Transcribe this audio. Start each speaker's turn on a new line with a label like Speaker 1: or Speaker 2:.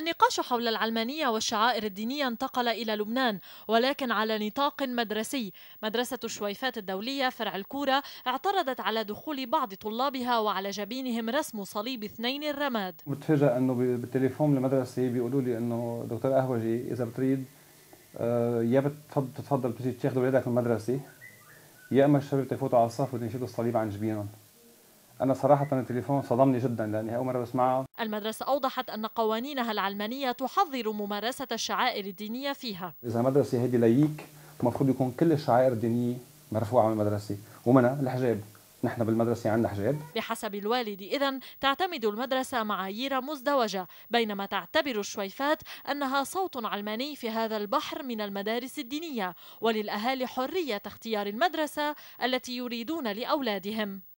Speaker 1: النقاش حول العلمانية والشعائر الدينية انتقل إلى لبنان ولكن على نطاق مدرسي مدرسة الشويفات الدولية فرع الكورة اعترضت على دخول بعض طلابها وعلى جبينهم رسم صليب اثنين الرماد
Speaker 2: بتفاجأ أنه بالتليفون المدرسة بيقولوا لي أنه دكتور قهوجي إذا بتريد آه، يا بتفضل تفضل تاخذ اولادك المدرسه يا اما الشباب تفوتوا على الصف وتنشدوا الصليب عن جبينهم أنا صراحة التليفون صدمني جدا لأني أول مرة بسمعها
Speaker 1: المدرسة أوضحت أن قوانينها العلمانية تحظر ممارسة الشعائر الدينية فيها
Speaker 2: إذا مدرسة هذه لايك المفروض يكون كل الشعائر الدينية مرفوعة من المدرسة ومنها الحجاب نحن بالمدرسة عندنا حجاب
Speaker 1: بحسب الوالد إذا تعتمد المدرسة معايير مزدوجة بينما تعتبر الشويفات أنها صوت علماني في هذا البحر من المدارس الدينية وللأهالي حرية اختيار المدرسة التي يريدون لأولادهم